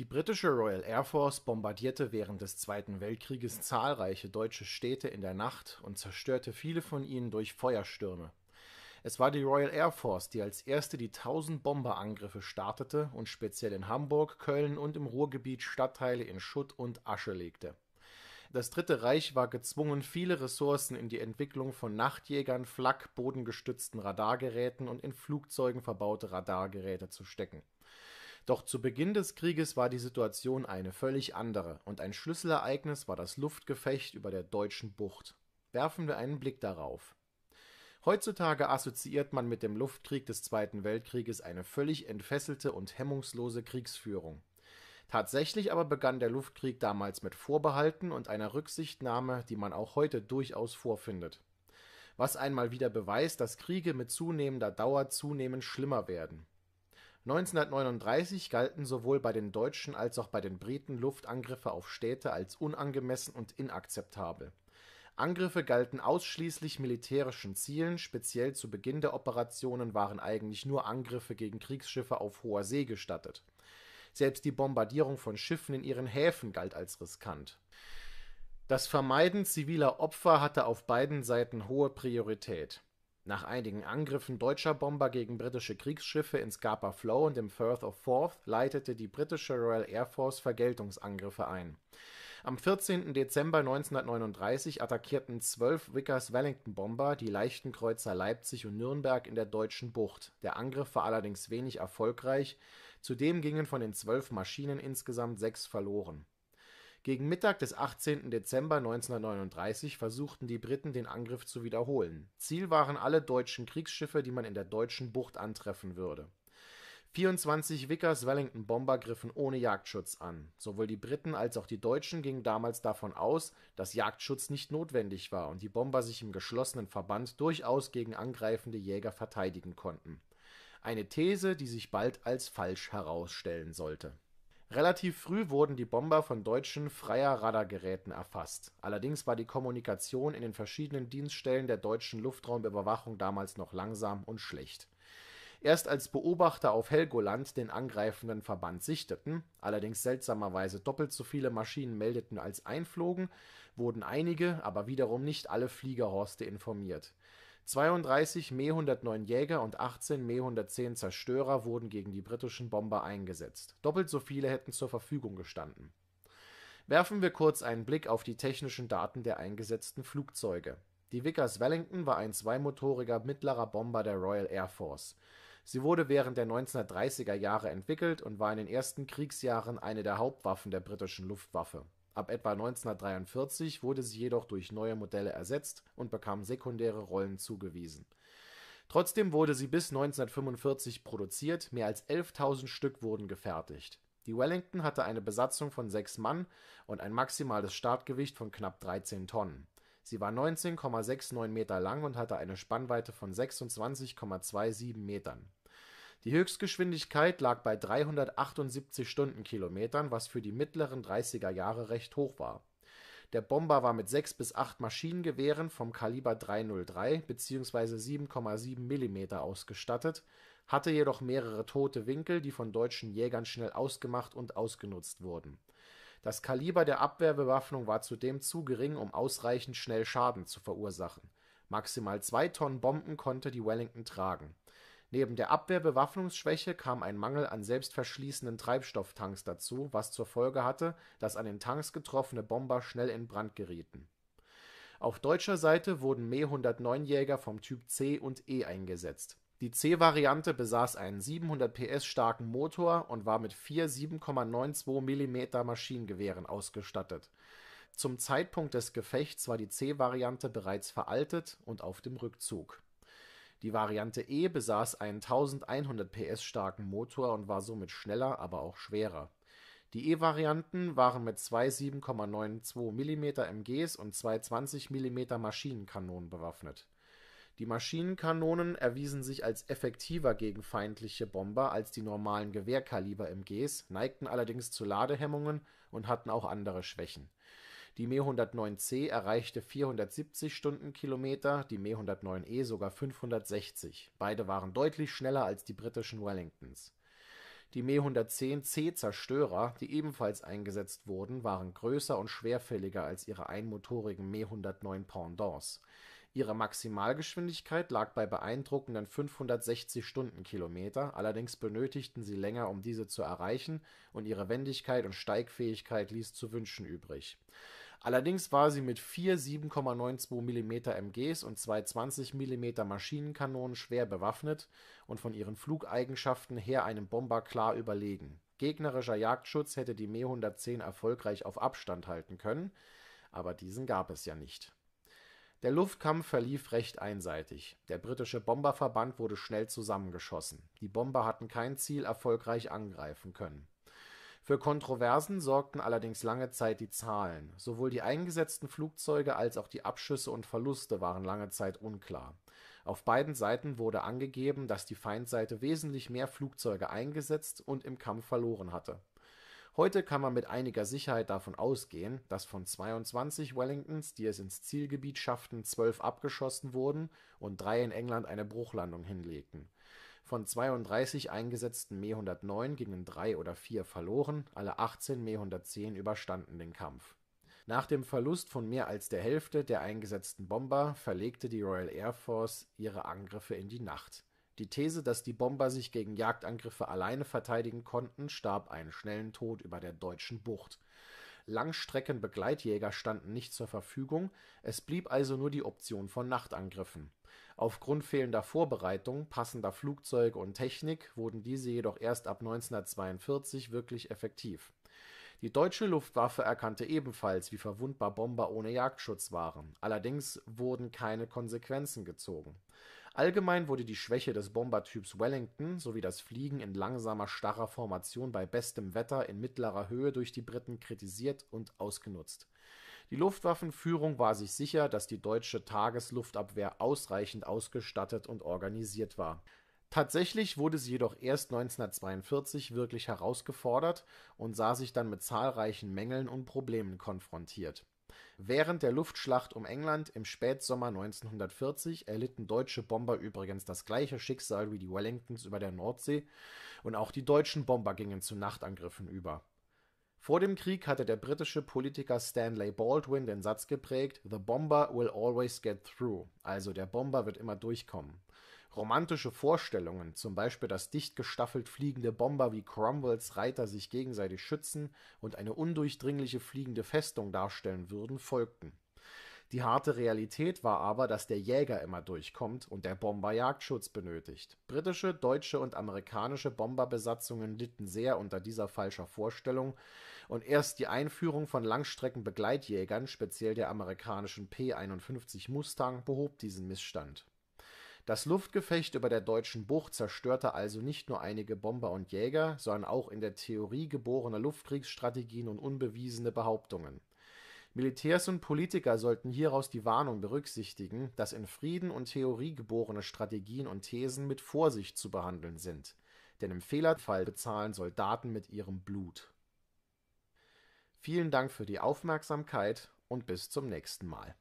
Die britische Royal Air Force bombardierte während des Zweiten Weltkrieges zahlreiche deutsche Städte in der Nacht und zerstörte viele von ihnen durch Feuerstürme. Es war die Royal Air Force, die als erste die 1000 Bomberangriffe startete und speziell in Hamburg, Köln und im Ruhrgebiet Stadtteile in Schutt und Asche legte. Das Dritte Reich war gezwungen, viele Ressourcen in die Entwicklung von Nachtjägern, Flak, bodengestützten Radargeräten und in Flugzeugen verbaute Radargeräte zu stecken doch zu Beginn des Krieges war die Situation eine völlig andere und ein Schlüsselereignis war das Luftgefecht über der Deutschen Bucht. Werfen wir einen Blick darauf. Heutzutage assoziiert man mit dem Luftkrieg des Zweiten Weltkrieges eine völlig entfesselte und hemmungslose Kriegsführung. Tatsächlich aber begann der Luftkrieg damals mit Vorbehalten und einer Rücksichtnahme, die man auch heute durchaus vorfindet. Was einmal wieder beweist, dass Kriege mit zunehmender Dauer zunehmend schlimmer werden 1939 galten sowohl bei den Deutschen als auch bei den Briten Luftangriffe auf Städte als unangemessen und inakzeptabel. Angriffe galten ausschließlich militärischen Zielen, speziell zu Beginn der Operationen waren eigentlich nur Angriffe gegen Kriegsschiffe auf hoher See gestattet. Selbst die Bombardierung von Schiffen in ihren Häfen galt als riskant. Das Vermeiden ziviler Opfer hatte auf beiden Seiten hohe Priorität nach einigen Angriffen deutscher Bomber gegen britische Kriegsschiffe in Scapa Flow und im Firth of Forth leitete die britische Royal Air Force Vergeltungsangriffe ein. Am 14. Dezember 1939 attackierten zwölf Vickers-Wellington-Bomber die Leichtenkreuzer Leipzig und Nürnberg in der Deutschen Bucht, der Angriff war allerdings wenig erfolgreich, zudem gingen von den zwölf Maschinen insgesamt sechs verloren gegen Mittag des 18. Dezember 1939 versuchten die Briten, den Angriff zu wiederholen. Ziel waren alle deutschen Kriegsschiffe, die man in der deutschen Bucht antreffen würde. 24 Vickers Wellington-Bomber griffen ohne Jagdschutz an. Sowohl die Briten als auch die Deutschen gingen damals davon aus, dass Jagdschutz nicht notwendig war und die Bomber sich im geschlossenen Verband durchaus gegen angreifende Jäger verteidigen konnten. Eine These, die sich bald als falsch herausstellen sollte Relativ früh wurden die Bomber von deutschen freier radargeräten erfasst, allerdings war die Kommunikation in den verschiedenen Dienststellen der deutschen Luftraumüberwachung damals noch langsam und schlecht. Erst als Beobachter auf Helgoland den angreifenden Verband sichteten, allerdings seltsamerweise doppelt so viele Maschinen meldeten als einflogen, wurden einige, aber wiederum nicht alle Fliegerhorste informiert 32 Me-109 Jäger und 18 Me-110 Zerstörer wurden gegen die britischen Bomber eingesetzt, doppelt so viele hätten zur Verfügung gestanden. Werfen wir kurz einen Blick auf die technischen Daten der eingesetzten Flugzeuge. Die Vickers Wellington war ein zweimotoriger mittlerer Bomber der Royal Air Force. Sie wurde während der 1930er Jahre entwickelt und war in den ersten Kriegsjahren eine der Hauptwaffen der britischen Luftwaffe Ab etwa 1943 wurde sie jedoch durch neue Modelle ersetzt und bekam sekundäre Rollen zugewiesen. Trotzdem wurde sie bis 1945 produziert, mehr als 11.000 Stück wurden gefertigt. Die Wellington hatte eine Besatzung von sechs Mann und ein maximales Startgewicht von knapp 13 Tonnen. Sie war 19,69 Meter lang und hatte eine Spannweite von 26,27 Metern die Höchstgeschwindigkeit lag bei 378 Stundenkilometern, was für die mittleren 30er Jahre recht hoch war. Der Bomber war mit sechs bis acht Maschinengewehren vom Kaliber .303 bzw. 7,7 mm ausgestattet, hatte jedoch mehrere tote Winkel, die von deutschen Jägern schnell ausgemacht und ausgenutzt wurden. Das Kaliber der Abwehrbewaffnung war zudem zu gering, um ausreichend schnell Schaden zu verursachen. Maximal zwei Tonnen Bomben konnte die Wellington tragen Neben der Abwehrbewaffnungsschwäche kam ein Mangel an selbstverschließenden Treibstofftanks dazu, was zur Folge hatte, dass an den Tanks getroffene Bomber schnell in Brand gerieten. Auf deutscher Seite wurden Me-109-Jäger vom Typ C und E eingesetzt. Die C-Variante besaß einen 700 PS starken Motor und war mit vier 7,92 mm Maschinengewehren ausgestattet. Zum Zeitpunkt des Gefechts war die C-Variante bereits veraltet und auf dem Rückzug die Variante E besaß einen 1100 PS starken Motor und war somit schneller, aber auch schwerer. Die E-Varianten waren mit zwei 7,92 mm MGs und zwei 20 mm Maschinenkanonen bewaffnet. Die Maschinenkanonen erwiesen sich als effektiver gegen feindliche Bomber als die normalen Gewehrkaliber-MGs, neigten allerdings zu Ladehemmungen und hatten auch andere Schwächen die Me 109C erreichte 470 Stundenkilometer, die Me 109E sogar 560, beide waren deutlich schneller als die britischen Wellingtons. Die Me 110C-Zerstörer, die ebenfalls eingesetzt wurden, waren größer und schwerfälliger als ihre einmotorigen Me 109 Pendants. Ihre Maximalgeschwindigkeit lag bei beeindruckenden 560 Stundenkilometer, allerdings benötigten sie länger, um diese zu erreichen, und ihre Wendigkeit und Steigfähigkeit ließ zu wünschen übrig Allerdings war sie mit vier 7,92 mm MGs und zwei 20 mm Maschinenkanonen schwer bewaffnet und von ihren Flugeigenschaften her einem Bomber klar überlegen. Gegnerischer Jagdschutz hätte die Me-110 erfolgreich auf Abstand halten können, aber diesen gab es ja nicht. Der Luftkampf verlief recht einseitig. Der britische Bomberverband wurde schnell zusammengeschossen. Die Bomber hatten kein Ziel erfolgreich angreifen können für Kontroversen sorgten allerdings lange Zeit die Zahlen. Sowohl die eingesetzten Flugzeuge als auch die Abschüsse und Verluste waren lange Zeit unklar. Auf beiden Seiten wurde angegeben, dass die Feindseite wesentlich mehr Flugzeuge eingesetzt und im Kampf verloren hatte. Heute kann man mit einiger Sicherheit davon ausgehen, dass von 22 Wellingtons, die es ins Zielgebiet schafften, zwölf abgeschossen wurden und drei in England eine Bruchlandung hinlegten von 32 eingesetzten Me-109 gingen drei oder vier verloren, alle 18 Me-110 überstanden den Kampf. Nach dem Verlust von mehr als der Hälfte der eingesetzten Bomber verlegte die Royal Air Force ihre Angriffe in die Nacht. Die These, dass die Bomber sich gegen Jagdangriffe alleine verteidigen konnten, starb einen schnellen Tod über der deutschen Bucht. Langstreckenbegleitjäger standen nicht zur Verfügung, es blieb also nur die Option von Nachtangriffen Aufgrund fehlender Vorbereitung, passender Flugzeuge und Technik wurden diese jedoch erst ab 1942 wirklich effektiv. Die deutsche Luftwaffe erkannte ebenfalls, wie verwundbar Bomber ohne Jagdschutz waren, allerdings wurden keine Konsequenzen gezogen. Allgemein wurde die Schwäche des Bombertyps Wellington sowie das Fliegen in langsamer, starrer Formation bei bestem Wetter in mittlerer Höhe durch die Briten kritisiert und ausgenutzt die Luftwaffenführung war sich sicher, dass die deutsche Tagesluftabwehr ausreichend ausgestattet und organisiert war. Tatsächlich wurde sie jedoch erst 1942 wirklich herausgefordert und sah sich dann mit zahlreichen Mängeln und Problemen konfrontiert. Während der Luftschlacht um England im Spätsommer 1940 erlitten deutsche Bomber übrigens das gleiche Schicksal wie die Wellingtons über der Nordsee und auch die deutschen Bomber gingen zu Nachtangriffen über vor dem Krieg hatte der britische Politiker Stanley Baldwin den Satz geprägt: „The bomber will always get through. “(also „ Der Bomber wird immer durchkommen “). Romantische Vorstellungen, zum Beispiel dass dicht gestaffelt fliegende Bomber wie Cromwells Reiter sich gegenseitig schützen und eine undurchdringliche fliegende Festung darstellen würden, folgten die harte Realität war aber, dass der Jäger immer durchkommt und der Bomber Jagdschutz benötigt. Britische, deutsche und amerikanische Bomberbesatzungen litten sehr unter dieser falschen Vorstellung und erst die Einführung von Langstreckenbegleitjägern, speziell der amerikanischen P-51 Mustang, behob diesen Missstand. Das Luftgefecht über der deutschen Bucht zerstörte also nicht nur einige Bomber und Jäger, sondern auch in der Theorie geborene Luftkriegsstrategien und unbewiesene Behauptungen Militärs und Politiker sollten hieraus die Warnung berücksichtigen, dass in Frieden und Theorie geborene Strategien und Thesen mit Vorsicht zu behandeln sind, denn im Fehlerfall bezahlen Soldaten mit ihrem Blut. Vielen Dank für die Aufmerksamkeit und bis zum nächsten Mal